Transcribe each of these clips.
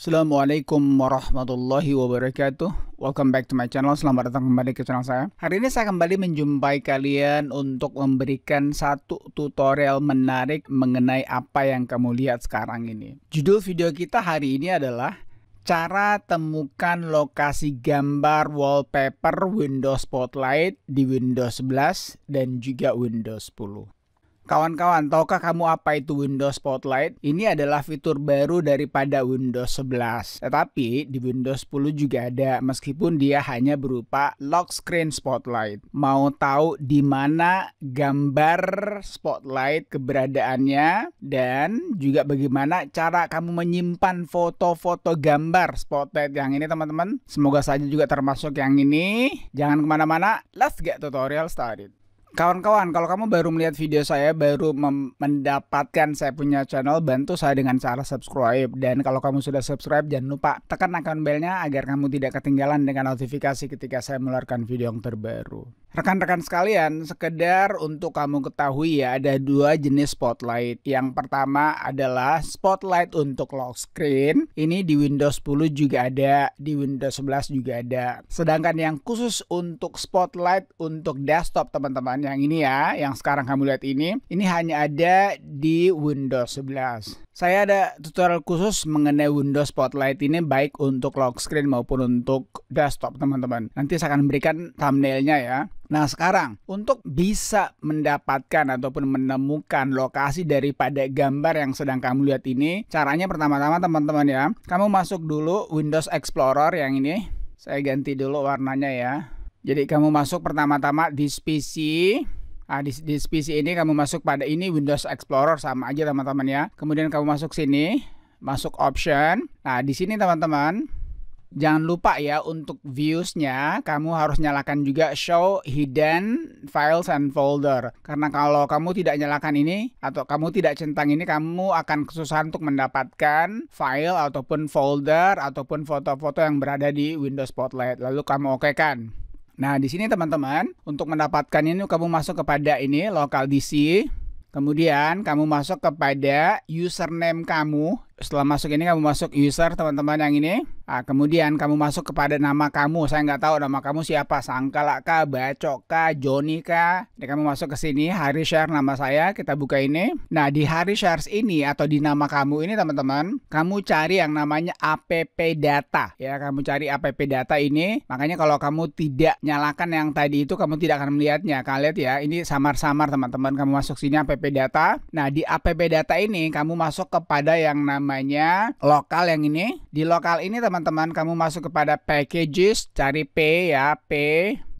Assalamualaikum warahmatullahi wabarakatuh Welcome back to my channel, selamat datang kembali ke channel saya Hari ini saya kembali menjumpai kalian untuk memberikan satu tutorial menarik mengenai apa yang kamu lihat sekarang ini Judul video kita hari ini adalah Cara temukan lokasi gambar wallpaper Windows Spotlight di Windows 11 dan juga Windows 10 Kawan-kawan, tahukah kamu apa itu Windows Spotlight? Ini adalah fitur baru daripada Windows 11. Tetapi di Windows 10 juga ada, meskipun dia hanya berupa lock screen Spotlight. Mau tahu di mana gambar Spotlight keberadaannya dan juga bagaimana cara kamu menyimpan foto-foto gambar Spotlight yang ini teman-teman? Semoga saja juga termasuk yang ini. Jangan kemana-mana, let's get tutorial started. Kawan-kawan, kalau kamu baru melihat video saya, baru mendapatkan saya punya channel, bantu saya dengan cara subscribe. Dan kalau kamu sudah subscribe, jangan lupa tekan icon belnya agar kamu tidak ketinggalan dengan notifikasi ketika saya mengeluarkan video yang terbaru. Rekan-rekan sekalian, sekedar untuk kamu ketahui ya, ada dua jenis spotlight. Yang pertama adalah spotlight untuk lock screen. Ini di Windows 10 juga ada, di Windows 11 juga ada. Sedangkan yang khusus untuk spotlight untuk desktop teman-teman, yang ini ya, yang sekarang kamu lihat ini, ini hanya ada di Windows 11. Saya ada tutorial khusus mengenai Windows Spotlight ini baik untuk lock screen maupun untuk desktop teman-teman. Nanti saya akan berikan thumbnailnya ya. Nah sekarang untuk bisa mendapatkan ataupun menemukan lokasi daripada gambar yang sedang kamu lihat ini Caranya pertama-tama teman-teman ya Kamu masuk dulu Windows Explorer yang ini Saya ganti dulu warnanya ya Jadi kamu masuk pertama-tama di PC Nah, di, di PC ini kamu masuk pada ini Windows Explorer sama aja teman-teman ya. Kemudian kamu masuk sini, masuk option. Nah, di sini teman-teman Jangan lupa ya untuk viewsnya kamu harus nyalakan juga show hidden files and folder karena kalau kamu tidak nyalakan ini atau kamu tidak centang ini kamu akan kesusahan untuk mendapatkan file ataupun folder ataupun foto-foto yang berada di Windows Spotlight lalu kamu oke kan. Nah, di sini teman-teman, untuk mendapatkan ini kamu masuk kepada ini local DC, kemudian kamu masuk kepada username kamu setelah masuk ini kamu masuk user teman-teman yang ini. Nah, kemudian kamu masuk kepada nama kamu. Saya nggak tahu nama kamu siapa. Sangkala kah, Bacok kah, Joni kah. Jadi kamu masuk ke sini, Hari Share nama saya. Kita buka ini. Nah di Hari Shares ini atau di nama kamu ini teman-teman. Kamu cari yang namanya app data. Ya kamu cari app data ini. Makanya kalau kamu tidak nyalakan yang tadi itu kamu tidak akan melihatnya. Kalian lihat ya ini samar-samar teman-teman. Kamu masuk sini app data. Nah di app data ini kamu masuk kepada yang namanya namanya lokal yang ini. Di lokal ini teman-teman kamu masuk kepada packages, cari P ya, P.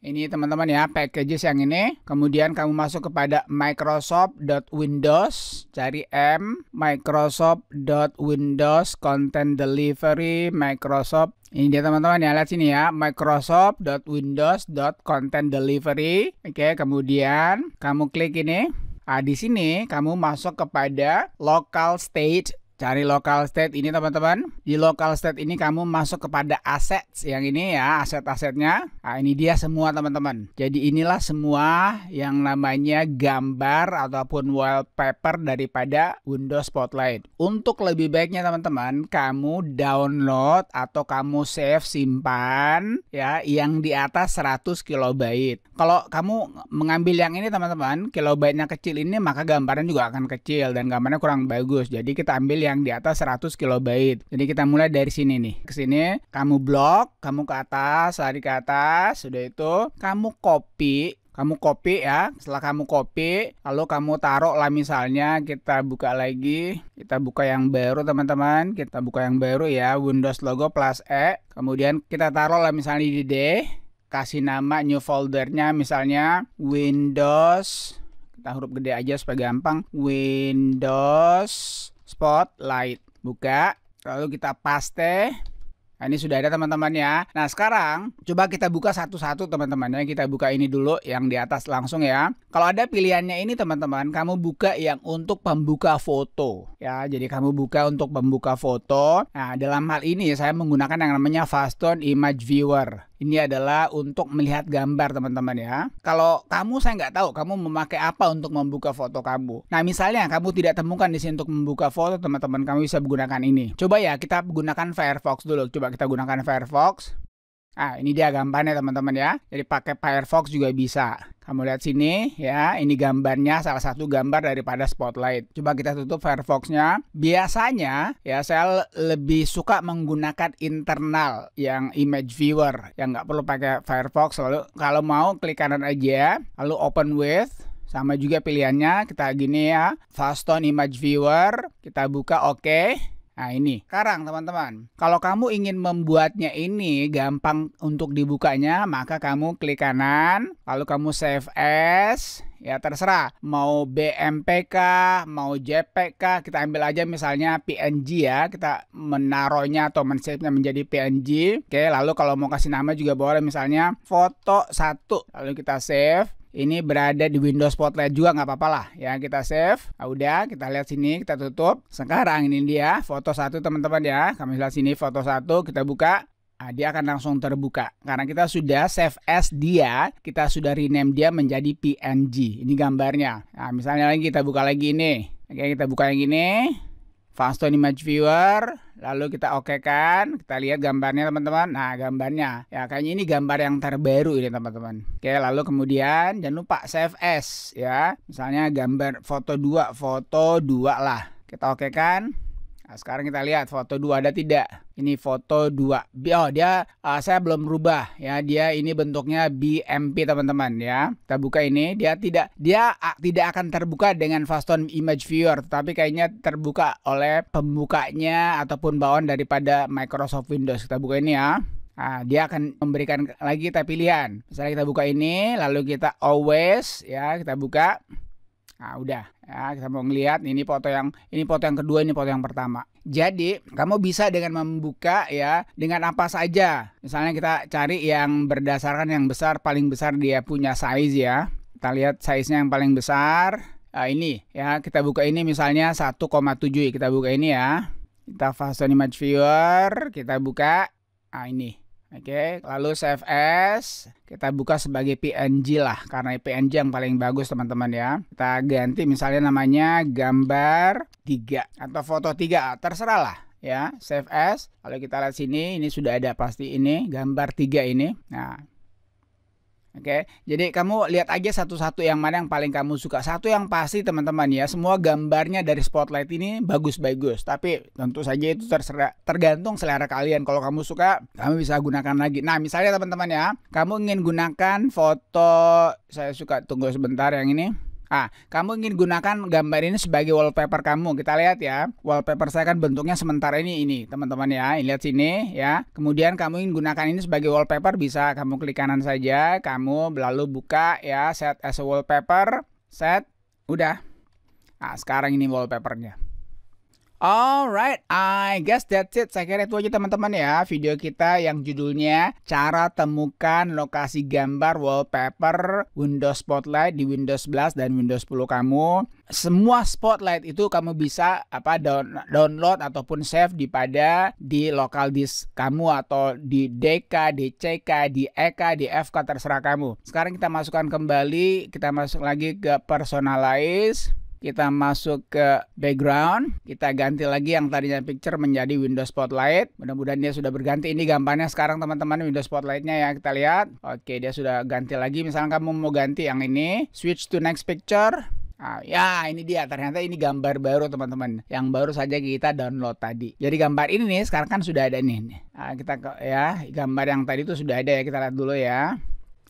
Ini teman-teman ya, packages yang ini. Kemudian kamu masuk kepada microsoft.windows, cari M, microsoft.windows content delivery, Microsoft. Ini dia teman-teman ya, lihat sini ya, microsoft.windows.content delivery. Oke, kemudian kamu klik ini. Nah, di sini kamu masuk kepada local state Cari local state ini teman-teman. Di local state ini kamu masuk kepada aset yang ini ya, aset-asetnya. Nah, ini dia semua teman-teman. Jadi inilah semua yang namanya gambar ataupun wallpaper daripada Windows Spotlight. Untuk lebih baiknya teman-teman, kamu download atau kamu save simpan ya yang di atas 100 kilobyte. Kalau kamu mengambil yang ini teman-teman, kilobyte-nya kecil ini maka gambarnya juga akan kecil dan gambarnya kurang bagus. Jadi kita ambil yang yang di atas 100 kilobyte. Jadi kita mulai dari sini nih. Ke sini kamu blok, kamu ke atas, lari ke atas, sudah itu kamu copy kamu copy ya setelah kamu copy lalu kamu taruh lah misalnya kita buka lagi kita buka yang baru teman-teman kita buka yang baru ya Windows logo plus E kemudian kita taruh lah misalnya di D kasih nama new foldernya misalnya Windows kita huruf gede aja supaya gampang Windows Spotlight. Buka, lalu kita paste. Nah, ini sudah ada teman-teman ya. Nah, sekarang coba kita buka satu-satu teman-teman ya. Kita buka ini dulu yang di atas langsung ya. Kalau ada pilihannya ini teman-teman, kamu buka yang untuk pembuka foto ya. Jadi kamu buka untuk pembuka foto. Nah, dalam hal ini saya menggunakan yang namanya Faston Image Viewer. Ini adalah untuk melihat gambar teman-teman ya. Kalau kamu saya nggak tahu kamu memakai apa untuk membuka foto kamu. Nah misalnya kamu tidak temukan di sini untuk membuka foto teman-teman kamu bisa menggunakan ini. Coba ya kita gunakan Firefox dulu. Coba kita gunakan Firefox. Ah, ini dia gambarnya teman-teman ya. Jadi pakai Firefox juga bisa. Kamu lihat sini ya, ini gambarnya salah satu gambar daripada Spotlight. Coba kita tutup Firefox-nya. Biasanya ya saya lebih suka menggunakan internal yang image viewer yang nggak perlu pakai Firefox. Lalu kalau mau klik kanan aja, lalu open with sama juga pilihannya kita gini ya, Faston Image Viewer, kita buka oke. Okay. Nah ini, sekarang teman-teman, kalau kamu ingin membuatnya ini gampang untuk dibukanya, maka kamu klik kanan, lalu kamu save as, ya terserah mau BMPK, mau JPK, kita ambil aja misalnya PNG ya, kita menaruhnya atau mensave-nya menjadi PNG. Oke, lalu kalau mau kasih nama juga boleh misalnya foto satu, lalu kita save ini berada di Windows Spotlight juga nggak apa-apa lah ya kita save nah, udah kita lihat sini kita tutup sekarang ini dia foto satu teman-teman ya kami lihat sini foto satu kita buka Nah, dia akan langsung terbuka karena kita sudah save as dia, kita sudah rename dia menjadi PNG. Ini gambarnya. Nah, misalnya lagi kita buka lagi ini. Oke, kita buka yang ini. Fasto ini match viewer, lalu kita oke kan, kita lihat gambarnya teman-teman. Nah, gambarnya. Ya, kayaknya ini gambar yang terbaru ini teman-teman. Oke, lalu kemudian jangan lupa save as ya. Misalnya gambar foto 2, foto 2 lah. Kita oke kan. Nah, sekarang kita lihat foto 2 ada tidak? Ini foto 2. Oh, dia uh, saya belum rubah ya. Dia ini bentuknya BMP teman-teman ya. Kita buka ini, dia tidak dia uh, tidak akan terbuka dengan Faston Image Viewer, tapi kayaknya terbuka oleh pembukanya ataupun bawaan daripada Microsoft Windows. Kita buka ini ya. Nah, dia akan memberikan lagi kita pilihan. Misalnya kita buka ini, lalu kita always ya, kita buka. Nah, udah. Ya, kita mau ngelihat ini foto yang ini foto yang kedua, ini foto yang pertama. Jadi, kamu bisa dengan membuka ya dengan apa saja. Misalnya kita cari yang berdasarkan yang besar paling besar dia punya size ya. Kita lihat size-nya yang paling besar. Nah, ini ya, kita buka ini misalnya 1,7 kita buka ini ya. Kita fasten Image Viewer, kita buka. Nah, ini. Oke, okay, lalu save as, kita buka sebagai PNG lah karena PNG yang paling bagus teman-teman ya. Kita ganti misalnya namanya gambar 3 atau foto 3, terserah lah ya. Save as, lalu kita lihat sini, ini sudah ada pasti ini gambar 3 ini. Nah, Oke, okay? jadi kamu lihat aja satu-satu yang mana yang paling kamu suka. Satu yang pasti teman-teman ya, semua gambarnya dari spotlight ini bagus-bagus. Tapi tentu saja itu terserah, tergantung selera kalian. Kalau kamu suka, kamu bisa gunakan lagi. Nah, misalnya teman-teman ya, kamu ingin gunakan foto saya suka tunggu sebentar yang ini. Ah, kamu ingin gunakan gambar ini sebagai wallpaper kamu. Kita lihat ya. Wallpaper saya kan bentuknya sementara ini ini, teman-teman ya. Ini lihat sini ya. Kemudian kamu ingin gunakan ini sebagai wallpaper bisa kamu klik kanan saja, kamu lalu buka ya set as a wallpaper, set udah. ah sekarang ini wallpapernya. Alright, I guess that's it. Saya kira itu aja teman-teman ya video kita yang judulnya cara temukan lokasi gambar wallpaper Windows Spotlight di Windows 11 dan Windows 10 kamu. Semua Spotlight itu kamu bisa apa down, download ataupun save di pada di lokal disk kamu atau di DK, DCK, di EK, di FK terserah kamu. Sekarang kita masukkan kembali, kita masuk lagi ke personalize kita masuk ke background, kita ganti lagi yang tadinya picture menjadi Windows Spotlight. Mudah-mudahan dia sudah berganti. Ini gambarnya sekarang teman-teman Windows Spotlightnya nya ya kita lihat. Oke, dia sudah ganti lagi. Misalnya kamu mau ganti yang ini, switch to next picture. Ah, ya, ini dia. Ternyata ini gambar baru, teman-teman. Yang baru saja kita download tadi. Jadi gambar ini nih, sekarang kan sudah ada nih. Nah, kita ya, gambar yang tadi itu sudah ada ya. Kita lihat dulu ya.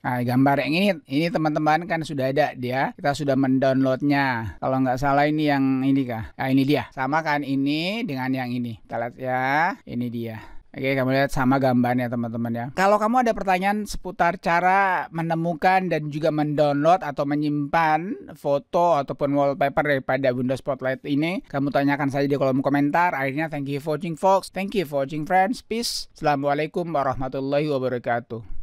Nah, gambar yang ini, ini teman-teman kan sudah ada dia. Kita sudah mendownloadnya. Kalau nggak salah ini yang ini kah? Nah, ini dia. Sama kan ini dengan yang ini. Kita lihat ya. Ini dia. Oke, kamu lihat sama gambarnya teman-teman ya. Kalau kamu ada pertanyaan seputar cara menemukan dan juga mendownload atau menyimpan foto ataupun wallpaper daripada Windows Spotlight ini, kamu tanyakan saja di kolom komentar. Akhirnya, thank you for watching, folks. Thank you for watching, friends. Peace. Assalamualaikum warahmatullahi wabarakatuh.